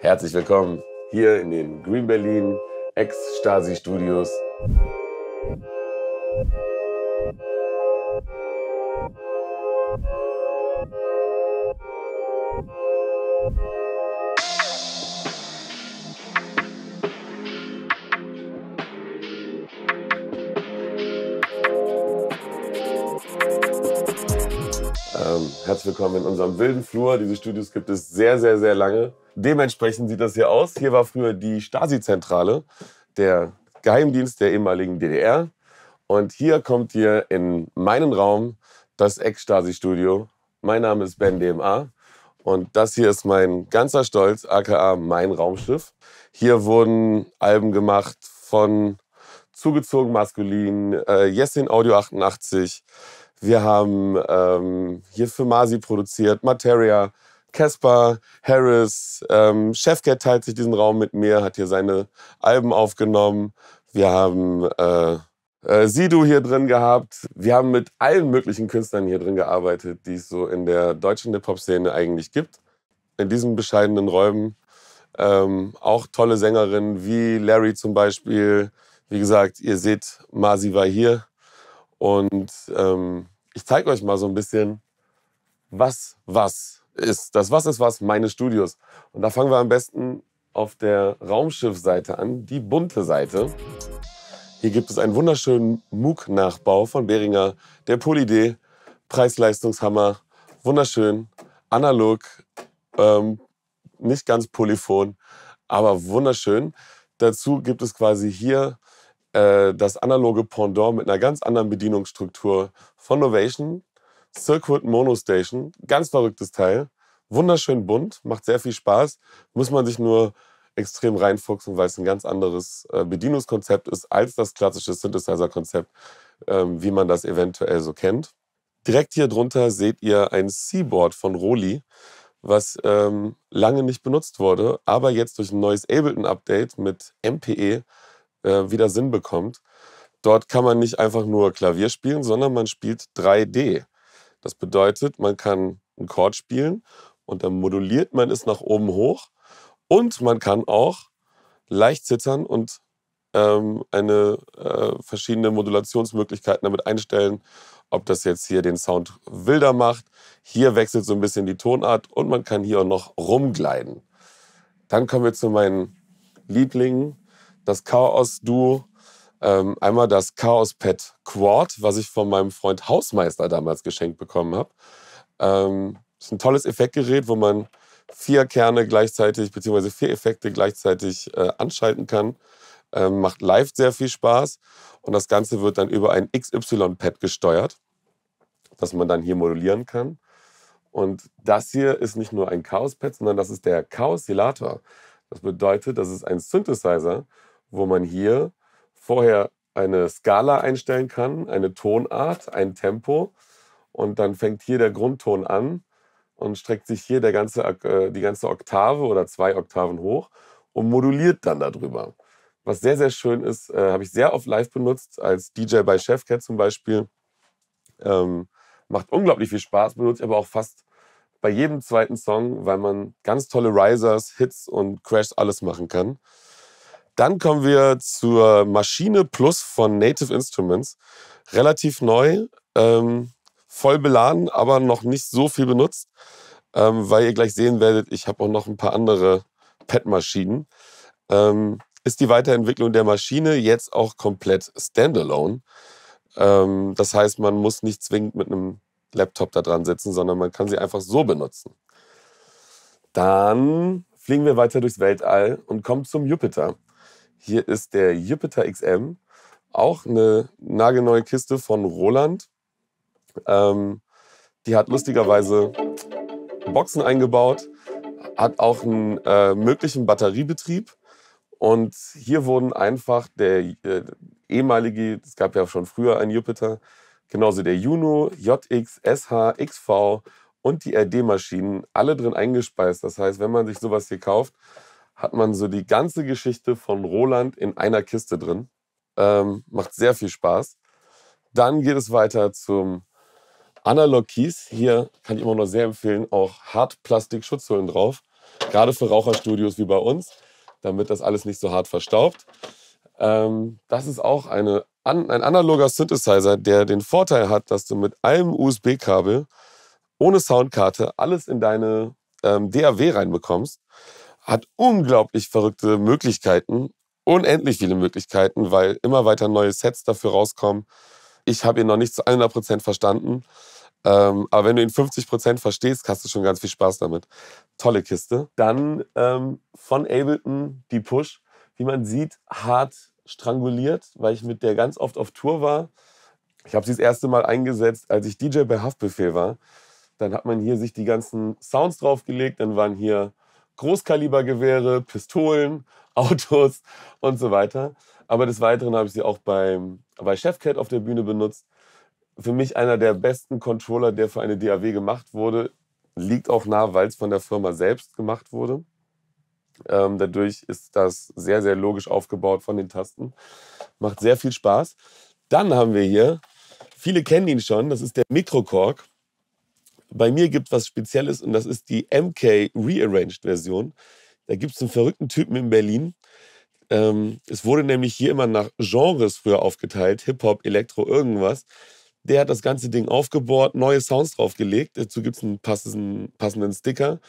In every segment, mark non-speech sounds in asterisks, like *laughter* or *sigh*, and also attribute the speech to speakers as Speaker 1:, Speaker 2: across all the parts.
Speaker 1: Herzlich willkommen hier in den Green Berlin Ex-Stasi Studios. Herzlich willkommen in unserem wilden Flur. Diese Studios gibt es sehr, sehr, sehr lange. Dementsprechend sieht das hier aus. Hier war früher die Stasi-Zentrale, der Geheimdienst der ehemaligen DDR. Und hier kommt ihr in meinen Raum das Ex-Stasi-Studio. Mein Name ist Ben DMA. Und das hier ist mein ganzer Stolz, aka mein Raumschiff. Hier wurden Alben gemacht von Zugezogen Maskulin, äh, Yes Audio 88, wir haben ähm, hier für Masi produziert, Materia, Caspar, Harris. Ähm, Chefcat teilt sich diesen Raum mit mir, hat hier seine Alben aufgenommen. Wir haben äh, äh, Sido hier drin gehabt. Wir haben mit allen möglichen Künstlern hier drin gearbeitet, die es so in der deutschen Hip-Hop-Szene eigentlich gibt. In diesen bescheidenen Räumen. Ähm, auch tolle Sängerinnen wie Larry zum Beispiel. Wie gesagt, ihr seht, Masi war hier. Und ähm, ich zeige euch mal so ein bisschen, was was ist. Das was ist was meines Studios. Und da fangen wir am besten auf der Raumschiffseite an, die bunte Seite. Hier gibt es einen wunderschönen MOOC-Nachbau von Beringer, der Polydee, Preis-Leistungshammer, wunderschön, analog, ähm, nicht ganz polyphon, aber wunderschön. Dazu gibt es quasi hier äh, das analoge Pendant mit einer ganz anderen Bedienungsstruktur von Novation. Circuit Mono Station, ganz verrücktes Teil, wunderschön bunt, macht sehr viel Spaß, muss man sich nur extrem reinfuchsen, weil es ein ganz anderes äh, Bedienungskonzept ist als das klassische Synthesizer-Konzept, ähm, wie man das eventuell so kennt. Direkt hier drunter seht ihr ein Seaboard von Roli, was ähm, lange nicht benutzt wurde, aber jetzt durch ein neues Ableton-Update mit MPE äh, wieder Sinn bekommt. Dort kann man nicht einfach nur Klavier spielen, sondern man spielt 3D. Das bedeutet, man kann einen Chord spielen und dann moduliert man es nach oben hoch und man kann auch leicht zittern und ähm, eine äh, verschiedene Modulationsmöglichkeiten damit einstellen, ob das jetzt hier den Sound wilder macht. Hier wechselt so ein bisschen die Tonart und man kann hier auch noch rumgleiten. Dann kommen wir zu meinen Lieblingen, das Chaos-Duo. Ähm, einmal das Chaos-Pad Quad, was ich von meinem Freund Hausmeister damals geschenkt bekommen habe. Ähm, ist ein tolles Effektgerät, wo man vier Kerne gleichzeitig, beziehungsweise vier Effekte gleichzeitig äh, anschalten kann. Ähm, macht live sehr viel Spaß. Und das Ganze wird dann über ein XY-Pad gesteuert, das man dann hier modulieren kann. Und das hier ist nicht nur ein Chaos-Pad, sondern das ist der Chaos-Silator. Das bedeutet, das ist ein Synthesizer wo man hier vorher eine Skala einstellen kann, eine Tonart, ein Tempo. Und dann fängt hier der Grundton an und streckt sich hier der ganze, äh, die ganze Oktave oder zwei Oktaven hoch und moduliert dann darüber. Was sehr, sehr schön ist, äh, habe ich sehr oft live benutzt, als DJ bei Chefcat zum Beispiel. Ähm, macht unglaublich viel Spaß, benutze ich aber auch fast bei jedem zweiten Song, weil man ganz tolle Risers, Hits und Crashs alles machen kann. Dann kommen wir zur Maschine Plus von Native Instruments. Relativ neu, ähm, voll beladen, aber noch nicht so viel benutzt, ähm, weil ihr gleich sehen werdet, ich habe auch noch ein paar andere Pet-Maschinen. Ähm, ist die Weiterentwicklung der Maschine jetzt auch komplett standalone. Ähm, das heißt, man muss nicht zwingend mit einem Laptop da dran sitzen, sondern man kann sie einfach so benutzen. Dann fliegen wir weiter durchs Weltall und kommen zum Jupiter. Hier ist der Jupiter XM. Auch eine nagelneue Kiste von Roland. Ähm, die hat lustigerweise Boxen eingebaut, hat auch einen äh, möglichen Batteriebetrieb. Und hier wurden einfach der äh, ehemalige, es gab ja schon früher einen Jupiter, genauso der Juno, JX, SH, XV und die RD-Maschinen alle drin eingespeist. Das heißt, wenn man sich sowas hier kauft, hat man so die ganze Geschichte von Roland in einer Kiste drin. Ähm, macht sehr viel Spaß. Dann geht es weiter zum Analog Keys. Hier kann ich immer noch sehr empfehlen, auch Hartplastik-Schutzhüllen drauf. Gerade für Raucherstudios wie bei uns, damit das alles nicht so hart verstaubt. Ähm, das ist auch eine, an, ein analoger Synthesizer, der den Vorteil hat, dass du mit einem USB-Kabel ohne Soundkarte alles in deine ähm, DAW reinbekommst hat unglaublich verrückte Möglichkeiten, unendlich viele Möglichkeiten, weil immer weiter neue Sets dafür rauskommen. Ich habe ihn noch nicht zu 100% Prozent verstanden, ähm, aber wenn du ihn 50% Prozent verstehst, hast du schon ganz viel Spaß damit. Tolle Kiste. Dann ähm, von Ableton die Push, wie man sieht, hart stranguliert, weil ich mit der ganz oft auf Tour war. Ich habe sie das erste Mal eingesetzt, als ich DJ bei Haftbefehl war. Dann hat man hier sich die ganzen Sounds draufgelegt, dann waren hier Großkalibergewehre, Pistolen, *laughs* Autos und so weiter. Aber des Weiteren habe ich sie auch beim, bei Chefcat auf der Bühne benutzt. Für mich einer der besten Controller, der für eine DAW gemacht wurde. Liegt auch nah, weil es von der Firma selbst gemacht wurde. Ähm, dadurch ist das sehr, sehr logisch aufgebaut von den Tasten. Macht sehr viel Spaß. Dann haben wir hier, viele kennen ihn schon, das ist der Mikrokork bei mir gibt, was Spezielles und das ist die MK Rearranged Version. Da gibt es einen verrückten Typen in Berlin. Ähm, es wurde nämlich hier immer nach Genres früher aufgeteilt: Hip-Hop, Elektro, irgendwas. Der hat das ganze Ding aufgebohrt, neue Sounds draufgelegt. Dazu gibt es einen passenden, passenden Sticker.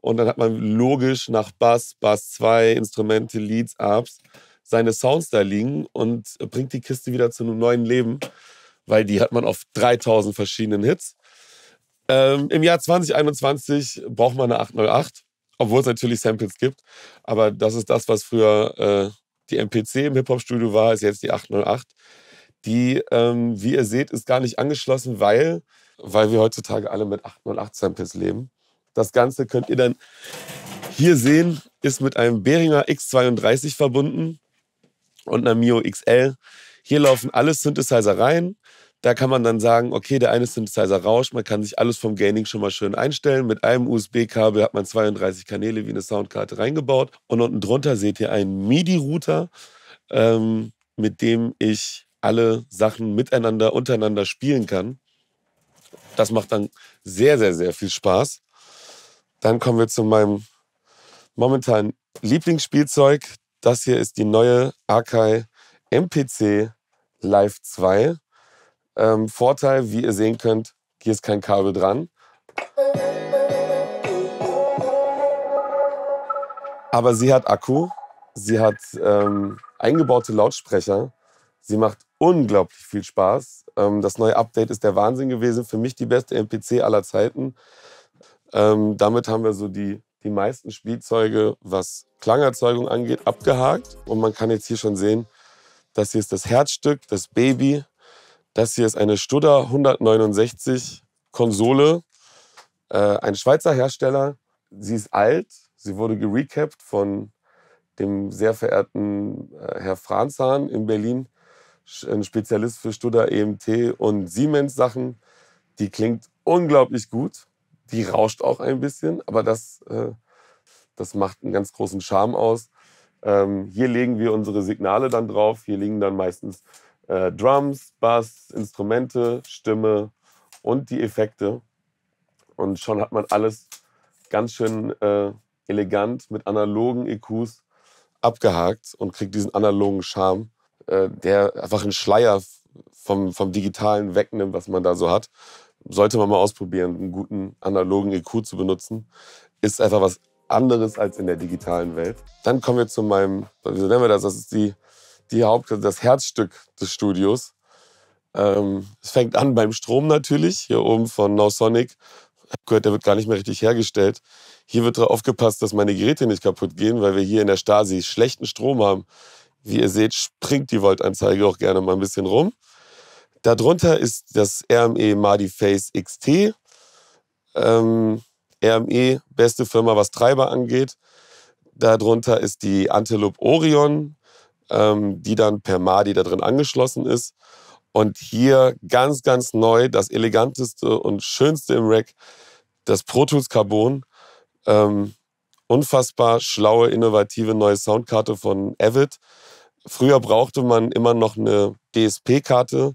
Speaker 1: Und dann hat man logisch nach Bass, Bass 2, Instrumente, Leads, Arps seine Sounds da liegen und bringt die Kiste wieder zu einem neuen Leben, weil die hat man auf 3000 verschiedenen Hits. Ähm, Im Jahr 2021 braucht man eine 808, obwohl es natürlich Samples gibt. Aber das ist das, was früher äh, die MPC im Hip-Hop-Studio war, ist jetzt die 808. Die, ähm, wie ihr seht, ist gar nicht angeschlossen, weil, weil wir heutzutage alle mit 808-Samples leben. Das Ganze könnt ihr dann hier sehen, ist mit einem Behringer X32 verbunden und einer Mio XL. Hier laufen alle Synthesizer rein. Da kann man dann sagen, okay, der eine Synthesizer rauscht, man kann sich alles vom Gaining schon mal schön einstellen. Mit einem USB-Kabel hat man 32 Kanäle wie eine Soundkarte reingebaut. Und unten drunter seht ihr einen MIDI-Router, ähm, mit dem ich alle Sachen miteinander, untereinander spielen kann. Das macht dann sehr, sehr, sehr viel Spaß. Dann kommen wir zu meinem momentanen Lieblingsspielzeug. Das hier ist die neue Akai MPC Live 2. Ähm, Vorteil, wie ihr sehen könnt, hier ist kein Kabel dran. Aber sie hat Akku, sie hat ähm, eingebaute Lautsprecher, sie macht unglaublich viel Spaß. Ähm, das neue Update ist der Wahnsinn gewesen, für mich die beste MPC aller Zeiten. Ähm, damit haben wir so die, die meisten Spielzeuge, was Klangerzeugung angeht, abgehakt. Und man kann jetzt hier schon sehen, das hier ist das Herzstück, das Baby. Das hier ist eine Studder 169 Konsole, äh, ein Schweizer Hersteller. Sie ist alt, sie wurde gerecapt von dem sehr verehrten äh, Herr Franzahn in Berlin, ein Spezialist für Studder EMT und Siemens Sachen. Die klingt unglaublich gut, die rauscht auch ein bisschen, aber das, äh, das macht einen ganz großen Charme aus. Ähm, hier legen wir unsere Signale dann drauf, hier liegen dann meistens äh, Drums, Bass, Instrumente, Stimme und die Effekte. Und schon hat man alles ganz schön äh, elegant mit analogen EQs abgehakt und kriegt diesen analogen Charme, äh, der einfach einen Schleier vom, vom Digitalen wegnimmt, was man da so hat. Sollte man mal ausprobieren, einen guten analogen EQ zu benutzen, ist einfach was anderes als in der digitalen Welt. Dann kommen wir zu meinem, wie nennen wir das? Das ist die die Haupt das Herzstück des Studios. Ähm, es fängt an beim Strom natürlich, hier oben von No Sonic. Ich habe gehört, der wird gar nicht mehr richtig hergestellt. Hier wird darauf aufgepasst, dass meine Geräte nicht kaputt gehen, weil wir hier in der Stasi schlechten Strom haben. Wie ihr seht, springt die Voltanzeige auch gerne mal ein bisschen rum. Darunter ist das RME Mardi Face XT. Ähm, RME, beste Firma, was Treiber angeht. Darunter ist die Antelope Orion, ähm, die dann per Madi da drin angeschlossen ist. Und hier ganz, ganz neu, das eleganteste und schönste im Rack, das Pro Tools Carbon. Ähm, unfassbar schlaue, innovative neue Soundkarte von Avid. Früher brauchte man immer noch eine DSP-Karte,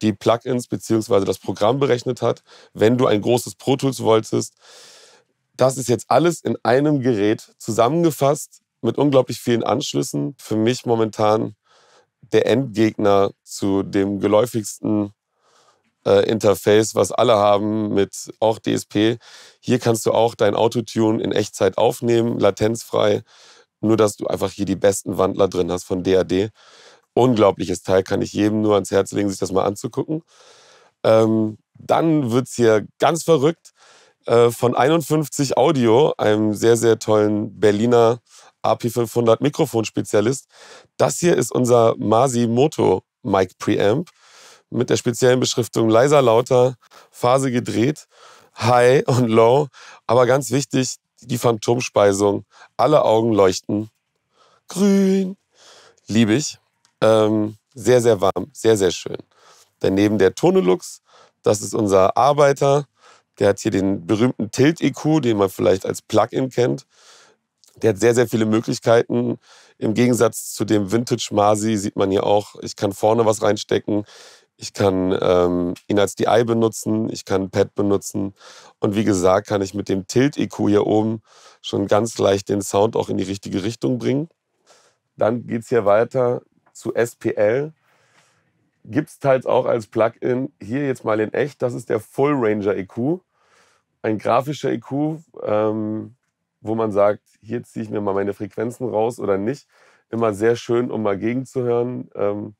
Speaker 1: die Plugins bzw. das Programm berechnet hat, wenn du ein großes Pro Tools wolltest. Das ist jetzt alles in einem Gerät zusammengefasst mit unglaublich vielen Anschlüssen. Für mich momentan der Endgegner zu dem geläufigsten äh, Interface, was alle haben mit auch DSP. Hier kannst du auch dein Autotune in Echtzeit aufnehmen, latenzfrei. Nur, dass du einfach hier die besten Wandler drin hast von DAD. Unglaubliches Teil, kann ich jedem nur ans Herz legen, sich das mal anzugucken. Ähm, dann wird es hier ganz verrückt. Äh, von 51 Audio, einem sehr, sehr tollen Berliner AP500 Mikrofonspezialist. Das hier ist unser Masimoto Mic Preamp mit der speziellen Beschriftung leiser, lauter, Phase gedreht, High und Low. Aber ganz wichtig, die Phantomspeisung. Alle Augen leuchten. Grün. Liebe ich. Ähm, sehr, sehr warm, sehr, sehr schön. Daneben der Tonelux, das ist unser Arbeiter. Der hat hier den berühmten Tilt-EQ, den man vielleicht als Plugin kennt. Der hat sehr, sehr viele Möglichkeiten. Im Gegensatz zu dem Vintage Masi sieht man hier auch, ich kann vorne was reinstecken. Ich kann ähm, ihn als DI benutzen, ich kann Pad benutzen. Und wie gesagt, kann ich mit dem Tilt-EQ hier oben schon ganz leicht den Sound auch in die richtige Richtung bringen. Dann geht es hier weiter zu SPL. Gibt es teils auch als Plugin hier jetzt mal in echt. Das ist der Full Ranger EQ. Ein grafischer EQ, ähm, wo man sagt, hier ziehe ich mir mal meine Frequenzen raus oder nicht. Immer sehr schön, um mal gegenzuhören. Ähm,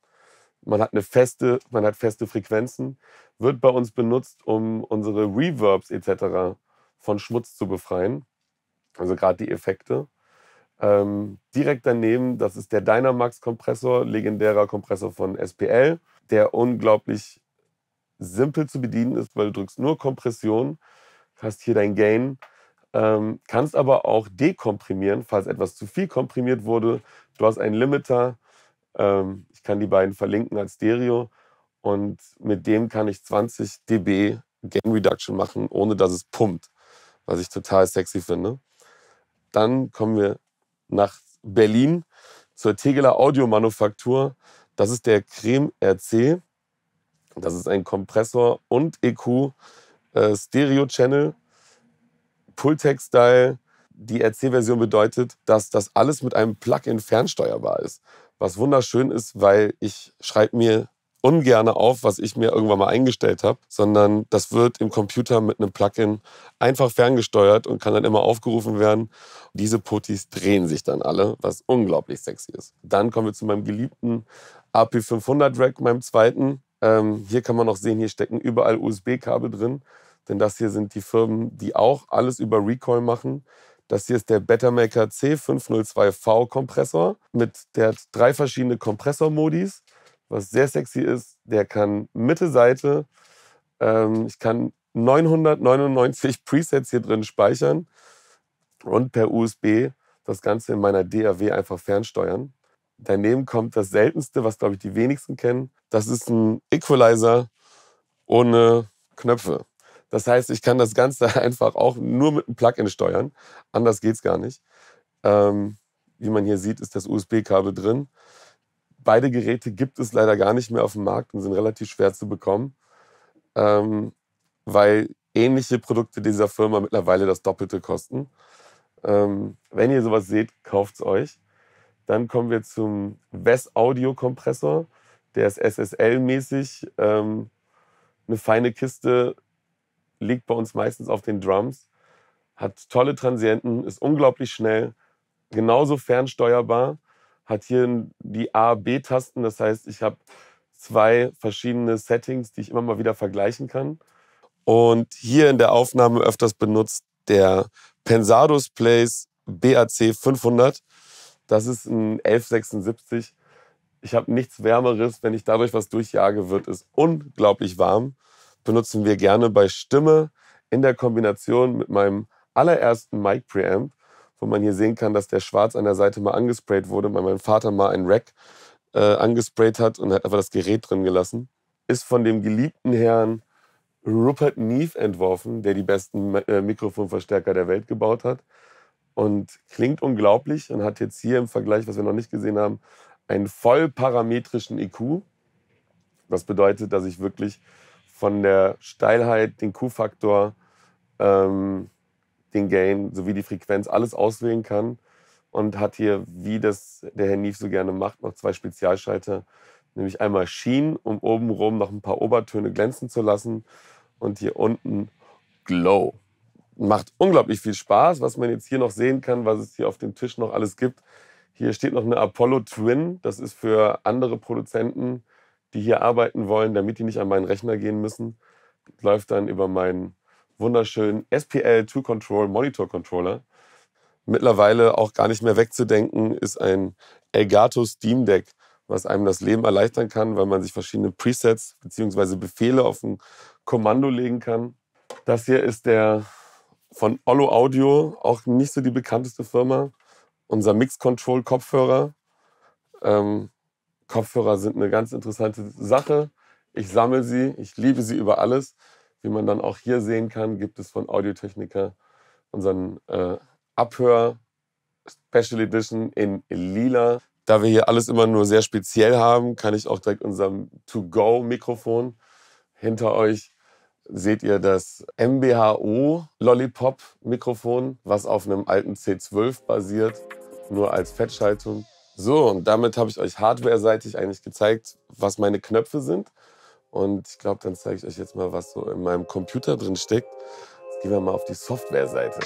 Speaker 1: man hat eine feste, man hat feste Frequenzen, wird bei uns benutzt, um unsere Reverbs etc. von Schmutz zu befreien. Also gerade die Effekte. Ähm, direkt daneben, das ist der Dynamax-Kompressor, legendärer Kompressor von SPL, der unglaublich simpel zu bedienen ist, weil du drückst nur Kompression, hast hier dein Gain ähm, kannst aber auch dekomprimieren, falls etwas zu viel komprimiert wurde. Du hast einen Limiter, ähm, ich kann die beiden verlinken als Stereo und mit dem kann ich 20 dB Gain Reduction machen, ohne dass es pumpt, was ich total sexy finde. Dann kommen wir nach Berlin zur Tegeler Audio Manufaktur. Das ist der Creme RC. Das ist ein Kompressor und EQ äh, Stereo Channel Pull style die RC-Version bedeutet, dass das alles mit einem Plugin fernsteuerbar ist. Was wunderschön ist, weil ich schreibe mir ungern auf, was ich mir irgendwann mal eingestellt habe, sondern das wird im Computer mit einem Plugin einfach ferngesteuert und kann dann immer aufgerufen werden. Diese Puttis drehen sich dann alle, was unglaublich sexy ist. Dann kommen wir zu meinem geliebten AP500 Rack, meinem zweiten. Ähm, hier kann man noch sehen, hier stecken überall USB-Kabel drin. Denn das hier sind die Firmen, die auch alles über Recoil machen. Das hier ist der Bettermaker C502V Kompressor. Mit, der hat drei verschiedene Kompressormodis, was sehr sexy ist. Der kann Mitte Seite. Ähm, ich kann 999 *laughs* Presets hier drin speichern und per USB das Ganze in meiner DAW einfach fernsteuern. Daneben kommt das Seltenste, was glaube ich die wenigsten kennen. Das ist ein Equalizer ohne Knöpfe. Das heißt, ich kann das Ganze *laughs* einfach auch nur mit einem Plugin steuern. Anders geht es gar nicht. Ähm, wie man hier sieht, ist das USB-Kabel drin. Beide Geräte gibt es leider gar nicht mehr auf dem Markt und sind relativ schwer zu bekommen, ähm, weil ähnliche Produkte dieser Firma mittlerweile das Doppelte kosten. Ähm, wenn ihr sowas seht, kauft es euch. Dann kommen wir zum Wes Audio Kompressor. Der ist SSL-mäßig. Ähm, eine feine Kiste, liegt bei uns meistens auf den Drums, hat tolle Transienten, ist unglaublich schnell, genauso fernsteuerbar, hat hier die A, B-Tasten, das heißt, ich habe zwei verschiedene Settings, die ich immer mal wieder vergleichen kann. Und hier in der Aufnahme öfters benutzt der Pensados Place BAC 500. Das ist ein 1176. Ich habe nichts Wärmeres. Wenn ich dadurch was durchjage, wird es unglaublich warm benutzen wir gerne bei Stimme in der Kombination mit meinem allerersten Mic Preamp, wo man hier sehen kann, dass der schwarz an der Seite mal angesprayt wurde, weil mein Vater mal ein Rack äh, angesprayt hat und hat einfach das Gerät drin gelassen. Ist von dem geliebten Herrn Rupert Neve entworfen, der die besten äh, Mikrofonverstärker der Welt gebaut hat. Und klingt unglaublich und hat jetzt hier im Vergleich, was wir noch nicht gesehen haben, einen vollparametrischen EQ. Das bedeutet, dass ich wirklich von der Steilheit, den Q-Faktor, ähm, den Gain sowie die Frequenz alles auswählen kann und hat hier, wie das der Herr Nief so gerne macht, noch zwei Spezialschalter, nämlich einmal Sheen, um oben rum noch ein paar Obertöne glänzen zu lassen und hier unten Glow. Macht unglaublich viel Spaß, was man jetzt hier noch sehen kann, was es hier auf dem Tisch noch alles gibt. Hier steht noch eine Apollo Twin, das ist für andere Produzenten die hier arbeiten wollen, damit die nicht an meinen Rechner gehen müssen. Läuft dann über meinen wunderschönen SPL 2 Control Monitor Controller. Mittlerweile auch gar nicht mehr wegzudenken ist ein Elgato Steam Deck, was einem das Leben erleichtern kann, weil man sich verschiedene Presets bzw. Befehle auf ein Kommando legen kann. Das hier ist der von Olo Audio, auch nicht so die bekannteste Firma, unser Mix Control Kopfhörer. Ähm, Kopfhörer sind eine ganz interessante Sache. Ich sammle sie, ich liebe sie über alles. Wie man dann auch hier sehen kann, gibt es von Audiotechnica unseren äh, Abhör Special Edition in lila. Da wir hier alles immer nur sehr speziell haben, kann ich auch direkt unserem To-Go-Mikrofon hinter euch seht ihr das MBHO Lollipop Mikrofon, was auf einem alten C12 basiert, nur als Fettschaltung. So, und damit habe ich euch hardware-seitig eigentlich gezeigt, was meine Knöpfe sind. Und ich glaube, dann zeige ich euch jetzt mal, was so in meinem Computer drin steckt. Jetzt gehen wir mal auf die Software-Seite.